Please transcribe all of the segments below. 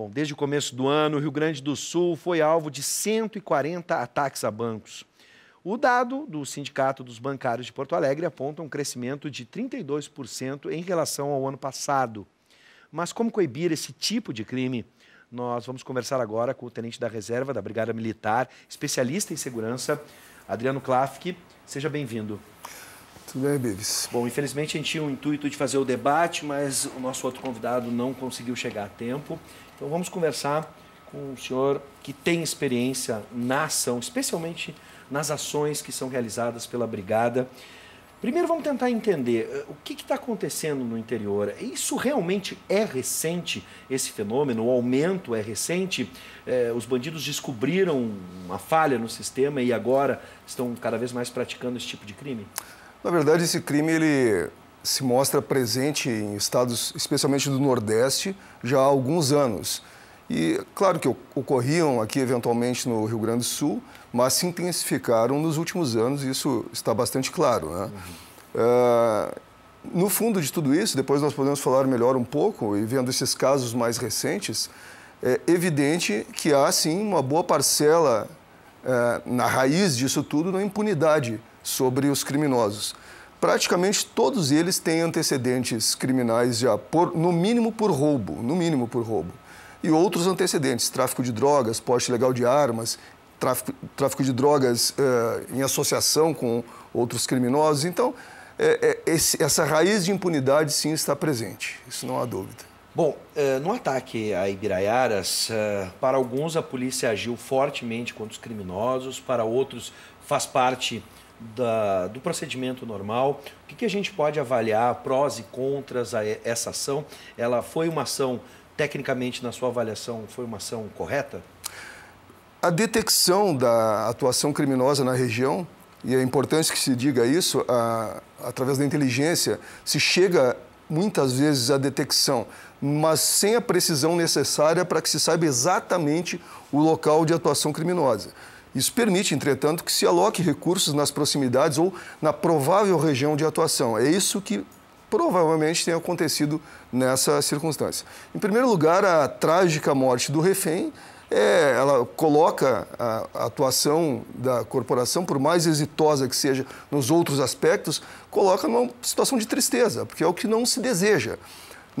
Bom, desde o começo do ano, o Rio Grande do Sul foi alvo de 140 ataques a bancos. O dado do Sindicato dos Bancários de Porto Alegre aponta um crescimento de 32% em relação ao ano passado. Mas como coibir esse tipo de crime? Nós vamos conversar agora com o tenente da reserva da Brigada Militar, especialista em segurança, Adriano Klafke. Seja bem-vindo. Tudo bem, Bibis? Bom, infelizmente a gente tinha o intuito de fazer o debate, mas o nosso outro convidado não conseguiu chegar a tempo. Então vamos conversar com o senhor que tem experiência na ação, especialmente nas ações que são realizadas pela brigada. Primeiro vamos tentar entender eh, o que está acontecendo no interior. Isso realmente é recente, esse fenômeno? O aumento é recente? É, os bandidos descobriram uma falha no sistema e agora estão cada vez mais praticando esse tipo de crime? Na verdade, esse crime ele se mostra presente em estados, especialmente do Nordeste, já há alguns anos. E claro que ocorriam aqui eventualmente no Rio Grande do Sul, mas se intensificaram nos últimos anos, e isso está bastante claro. Né? Uhum. Eh, no fundo de tudo isso, depois nós podemos falar melhor um pouco, e vendo esses casos mais recentes, é evidente que há sim uma boa parcela eh, na raiz disso tudo, na impunidade sobre os criminosos praticamente todos eles têm antecedentes criminais já, por, no mínimo por roubo, no mínimo por roubo. E outros antecedentes, tráfico de drogas, porte ilegal de armas, tráfico, tráfico de drogas uh, em associação com outros criminosos. Então, é, é, esse, essa raiz de impunidade sim está presente, isso não há dúvida. Bom, eh, no ataque a Ibiraiaras, eh, para alguns a polícia agiu fortemente contra os criminosos, para outros faz parte da, do procedimento normal, o que, que, a gente pode avaliar, prós e contras a essa ação? Ela foi uma ação, tecnicamente, na sua avaliação, foi uma ação correta? A detecção da atuação criminosa na região, e é importante que se diga isso, a, através da inteligência, se chega muitas vezes à detecção, mas sem a precisão necessária para que se saiba exatamente o local de atuação criminosa. Isso permite, entretanto, que se aloque recursos nas proximidades ou na provável região de atuação. É isso que provavelmente tem acontecido nessa circunstância. Em primeiro lugar, a trágica morte do refém, é, ela coloca a atuação da corporação, por mais exitosa que seja nos outros aspectos, coloca numa situação de tristeza, porque é o que não se deseja.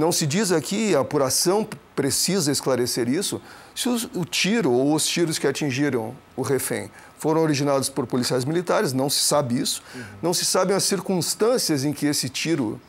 Não se diz aqui, a apuração precisa esclarecer isso, se os, o tiro ou os tiros que atingiram o refém foram originados por policiais militares, não se sabe isso. Uhum. Não se sabem as circunstâncias em que esse tiro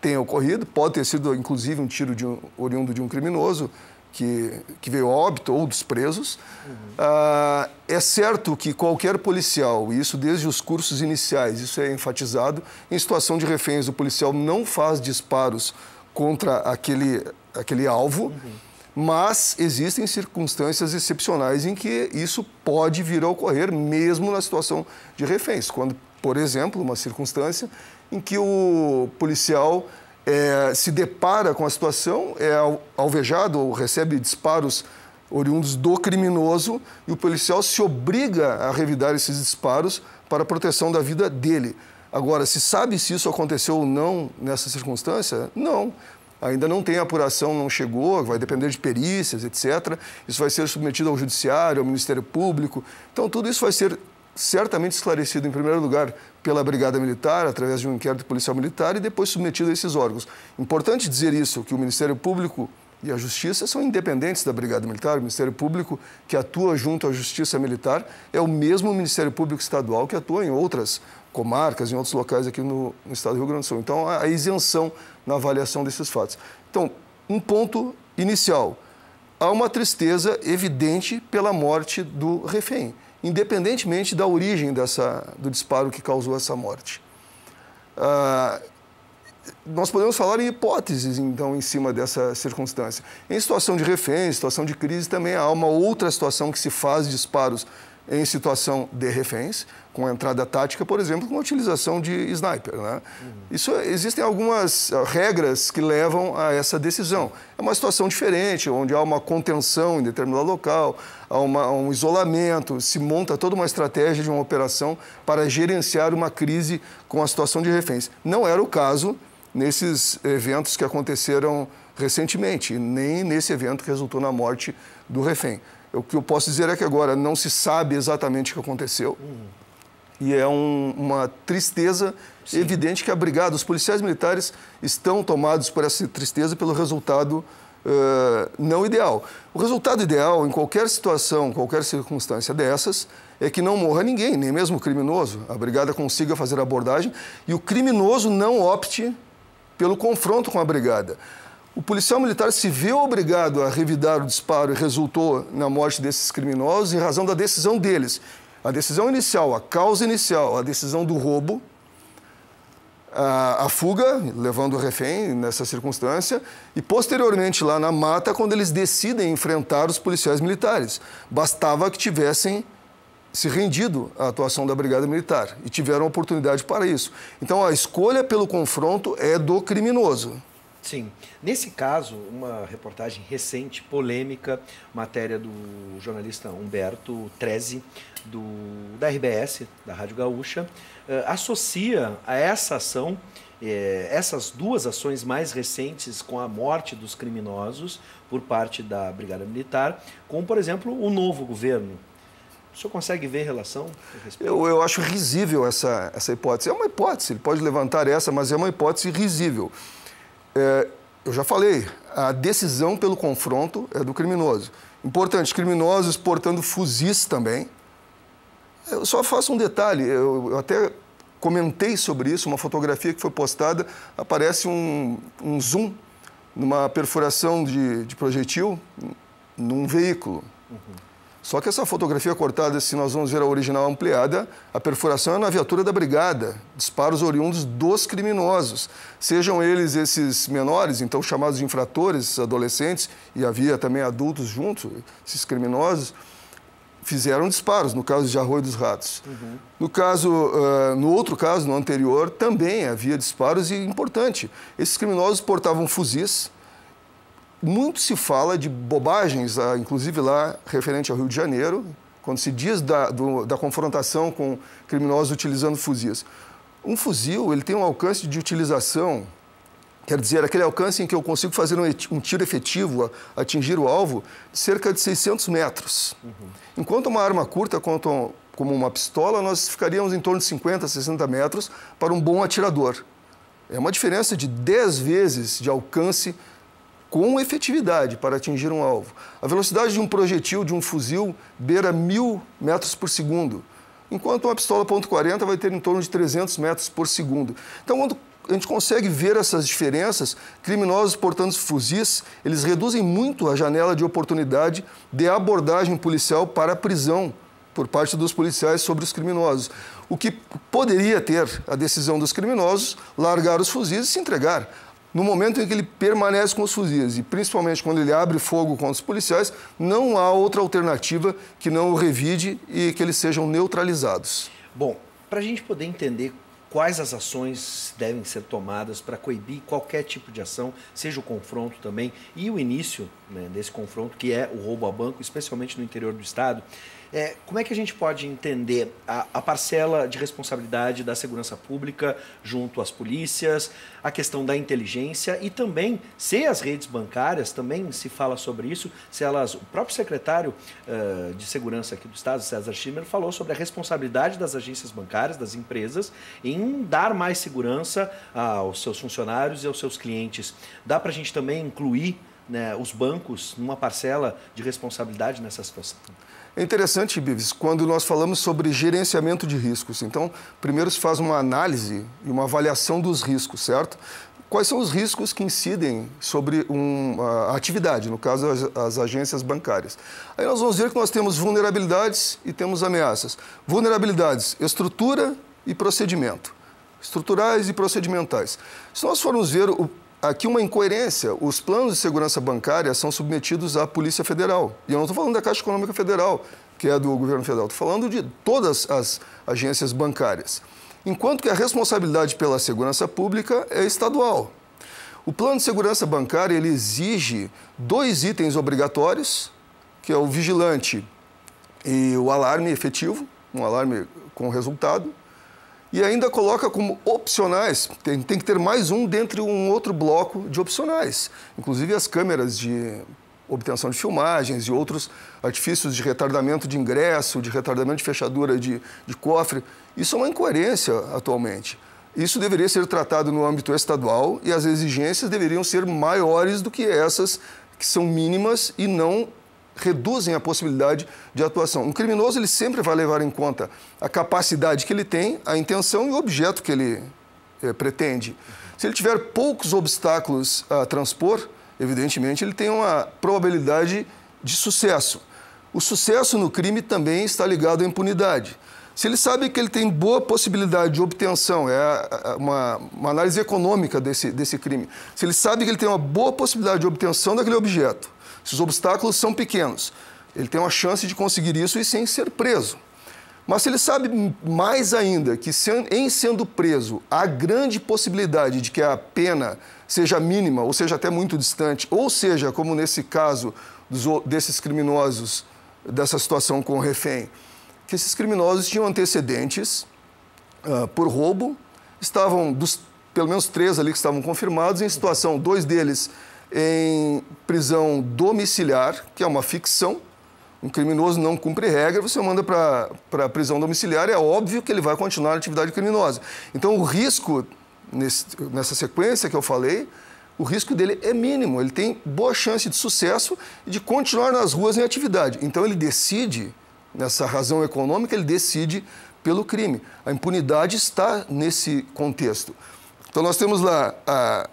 tenha ocorrido. Pode ter sido, inclusive, um tiro de um, oriundo de um criminoso que, que veio óbito ou dos presos. Uhum. Ah, é certo que qualquer policial, e isso desde os cursos iniciais, isso é enfatizado, em situação de reféns, o policial não faz disparos contra aquele, aquele alvo, uhum. mas existem circunstâncias excepcionais em que isso pode vir a ocorrer, mesmo na situação de reféns. Quando, por exemplo, uma circunstância em que o policial é, se depara com a situação, é alvejado ou recebe disparos oriundos do criminoso e o policial se obriga a revidar esses disparos para a proteção da vida dele. Agora, se sabe se isso aconteceu ou não nessa circunstância? Não. Ainda não tem apuração, não chegou, vai depender de perícias, etc. Isso vai ser submetido ao Judiciário, ao Ministério Público. Então, tudo isso vai ser certamente esclarecido, em primeiro lugar, pela Brigada Militar, através de um inquérito policial militar, e depois submetido a esses órgãos. Importante dizer isso, que o Ministério Público e a Justiça são independentes da Brigada Militar. O Ministério Público, que atua junto à Justiça Militar, é o mesmo Ministério Público Estadual que atua em outras comarcas, em outros locais aqui no, no estado do Rio Grande do Sul. Então, a, a isenção na avaliação desses fatos. Então, um ponto inicial. Há uma tristeza evidente pela morte do refém, independentemente da origem dessa, do disparo que causou essa morte. Ah, nós podemos falar em hipóteses, então, em cima dessa circunstância. Em situação de refém, em situação de crise, também há uma outra situação que se faz disparos em situação de reféns, com entrada tática, por exemplo, com a utilização de sniper. Né? Uhum. Isso, existem algumas ah, regras que levam a essa decisão. É uma situação diferente, onde há uma contenção em determinado local, há, uma, há um isolamento, se monta toda uma estratégia de uma operação para gerenciar uma crise com a situação de reféns. Não era o caso nesses eventos que aconteceram recentemente, nem nesse evento que resultou na morte do refém. O que eu posso dizer é que agora não se sabe exatamente o que aconteceu. E é um, uma tristeza Sim. evidente que a brigada, os policiais militares estão tomados por essa tristeza pelo resultado uh, não ideal. O resultado ideal, em qualquer situação, qualquer circunstância dessas, é que não morra ninguém, nem mesmo o criminoso. A brigada consiga fazer a abordagem e o criminoso não opte pelo confronto com a brigada. O policial militar se viu obrigado a revidar o disparo e resultou na morte desses criminosos em razão da decisão deles. A decisão inicial, a causa inicial, a decisão do roubo, a, a fuga, levando o refém nessa circunstância, e posteriormente lá na mata, quando eles decidem enfrentar os policiais militares. Bastava que tivessem se rendido à atuação da Brigada Militar e tiveram oportunidade para isso. Então a escolha pelo confronto é do criminoso. Sim. Nesse caso, uma reportagem recente, polêmica, matéria do jornalista Humberto Treze, do, da RBS, da Rádio Gaúcha, eh, associa a essa ação, eh, essas duas ações mais recentes com a morte dos criminosos por parte da Brigada Militar, com, por exemplo, o novo governo, o senhor consegue ver relação? Eu, eu acho risível essa, essa hipótese. É uma hipótese, ele pode levantar essa, mas é uma hipótese risível é, eu já falei, a decisão pelo confronto é do criminoso. Importante, criminosos portando fuzis também. Eu só faço um detalhe, eu, eu até comentei sobre isso, uma fotografia que foi postada, aparece um, um zoom numa perfuração de, de projetil num veículo. Uhum. Só que essa fotografia cortada, se nós vamos ver a original ampliada, a perfuração é na viatura da brigada, disparos oriundos dos criminosos. Sejam eles esses menores, então chamados de infratores, adolescentes, e havia também adultos juntos, esses criminosos, fizeram disparos, no caso de Arroio dos Ratos. Uhum. No caso, uh, no outro caso, no anterior, também havia disparos e importante, esses criminosos portavam fuzis, muito se fala de bobagens, ah, inclusive lá referente ao Rio de Janeiro, quando se diz da, do, da confrontação com criminosos utilizando fuzis. Um fuzil ele tem um alcance de utilização, quer dizer, aquele alcance em que eu consigo fazer um, um tiro efetivo, a, atingir o alvo, de cerca de 600 metros. Uhum. Enquanto uma arma curta, quanto, como uma pistola, nós ficaríamos em torno de 50, 60 metros para um bom atirador. É uma diferença de 10 vezes de alcance com efetividade para atingir um alvo. A velocidade de um projetil de um fuzil beira mil metros por segundo, enquanto uma pistola .40 vai ter em torno de 300 metros por segundo. Então, quando a gente consegue ver essas diferenças, criminosos portando fuzis, eles reduzem muito a janela de oportunidade de abordagem policial para a prisão por parte dos policiais sobre os criminosos. O que poderia ter a decisão dos criminosos largar os fuzis e se entregar. No momento em que ele permanece com os fuzis e principalmente quando ele abre fogo contra os policiais, não há outra alternativa que não o revide e que eles sejam neutralizados. Bom, para a gente poder entender quais as ações devem ser tomadas para coibir qualquer tipo de ação, seja o confronto também, e o início né, desse confronto, que é o roubo a banco, especialmente no interior do Estado. É, como é que a gente pode entender a, a, parcela de responsabilidade da segurança pública junto às polícias, a questão da inteligência e também se as redes bancárias, também se fala sobre isso, se elas, o próprio secretário uh, de segurança aqui do Estado, César Schimmer, falou sobre a responsabilidade das agências bancárias, das empresas, em dar mais segurança ah, aos seus funcionários e aos seus clientes. Dá para a gente também incluir né, os bancos numa parcela de responsabilidade nessa situação? É interessante, Bives, quando nós falamos sobre gerenciamento de riscos. Então, primeiro se faz uma análise e uma avaliação dos riscos, certo? Quais são os riscos que incidem sobre uma a atividade, no caso as, as, agências bancárias? Aí nós vamos ver que nós temos vulnerabilidades e temos ameaças. Vulnerabilidades, estrutura e procedimento estruturais e procedimentais. Se nós formos ver o, aqui uma incoerência, os planos de segurança bancária são submetidos à Polícia Federal. E eu não estou falando da Caixa Econômica Federal, que é do governo federal, estou falando de todas as agências bancárias. Enquanto que a responsabilidade pela segurança pública é estadual. O plano de segurança bancária ele exige dois itens obrigatórios, que é o vigilante e o alarme efetivo, um alarme com resultado, e ainda coloca como opcionais, tem, tem que ter mais um dentro de um outro bloco de opcionais. Inclusive as câmeras de obtenção de filmagens e outros artifícios de retardamento de ingresso, de retardamento de fechadura de, de cofre. Isso é uma incoerência atualmente. Isso deveria ser tratado no âmbito estadual e as exigências deveriam ser maiores do que essas, que são mínimas e não reduzem a possibilidade de atuação. Um criminoso ele sempre vai levar em conta a capacidade que ele tem, a intenção e o objeto que ele é, pretende. Se ele tiver poucos obstáculos a transpor, evidentemente ele tem uma probabilidade de sucesso. O sucesso no crime também está ligado à impunidade. Se ele sabe que ele tem boa possibilidade de obtenção, é uma, uma análise econômica desse, desse crime. Se ele sabe que ele tem uma boa possibilidade de obtenção daquele objeto, se os obstáculos são pequenos, ele tem uma chance de conseguir isso e sem ser preso. Mas se ele sabe mais ainda que, em sendo preso, há grande possibilidade de que a pena seja mínima, ou seja, até muito distante, ou seja, como nesse caso dos, desses criminosos, dessa situação com o refém, que esses criminosos tinham antecedentes uh, por roubo, estavam, dos pelo menos três ali que estavam confirmados, em situação, dois deles em prisão domiciliar, que é uma ficção. Um criminoso não cumpre regra, você manda para a prisão domiciliar, é óbvio que ele vai continuar a atividade criminosa. Então, o risco, nesse, nessa sequência que eu falei, o risco dele é mínimo. Ele tem boa chance de sucesso e de continuar nas ruas em atividade. Então, ele decide, nessa razão econômica, ele decide pelo crime. A impunidade está nesse contexto. Então, nós temos lá a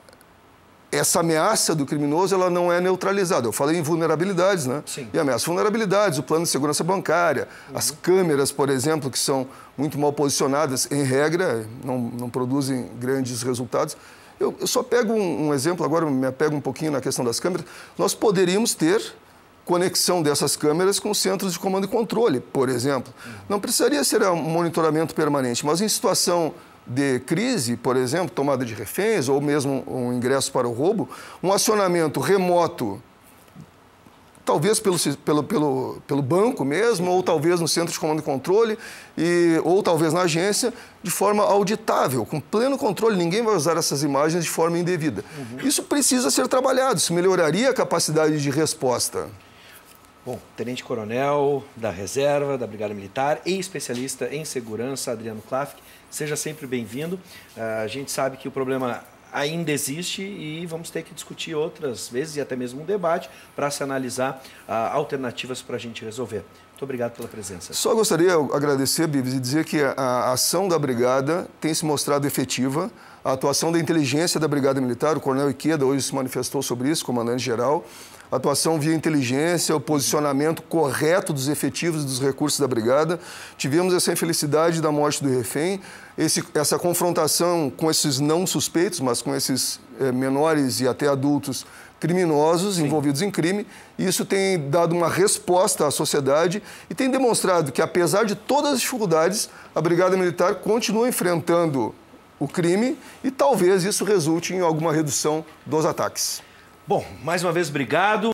essa ameaça do criminoso ela não é neutralizada. Eu falei em vulnerabilidades, né? Sim. E ameaça vulnerabilidades, o plano de segurança bancária, uhum. as câmeras, por exemplo, que são muito mal posicionadas, em regra, não, não produzem grandes resultados. Eu, eu só pego um, um, exemplo, agora me apego um pouquinho na questão das câmeras. Nós poderíamos ter conexão dessas câmeras com centros de comando e controle, por exemplo. Uhum. Não precisaria ser um monitoramento permanente, mas em situação de crise, por exemplo, tomada de reféns ou mesmo um ingresso para o roubo, um acionamento remoto, talvez pelo, pelo, pelo, pelo banco mesmo, ou talvez no centro de comando e controle, e, ou talvez na agência, de forma auditável, com pleno controle. Ninguém vai usar essas imagens de forma indevida. Uhum. Isso precisa ser trabalhado, isso melhoraria a capacidade de resposta. Bom, Tenente Coronel da Reserva, da Brigada Militar e especialista em segurança, Adriano Klafik seja sempre bem-vindo. Ah, a gente sabe que o problema ainda existe e vamos ter que discutir outras vezes e até mesmo um debate para se analisar ah, alternativas para a gente resolver. Muito obrigado pela presença. Só gostaria de agradecer, Bives, e dizer que a ação da Brigada tem se mostrado efetiva. A atuação da inteligência da Brigada Militar, o Coronel Iqueda hoje se manifestou sobre isso, comandante-geral. Atuação via inteligência, o posicionamento correto dos efetivos e dos recursos da Brigada. Tivemos essa infelicidade da morte do refém, esse, essa confrontação com esses não suspeitos, mas com esses é, menores e até adultos criminosos Sim. envolvidos em crime. E isso tem dado uma resposta à sociedade e tem demonstrado que, apesar de todas as dificuldades, a Brigada Militar continua enfrentando o crime e talvez isso resulte em alguma redução dos ataques. Bom, mais uma vez, obrigado.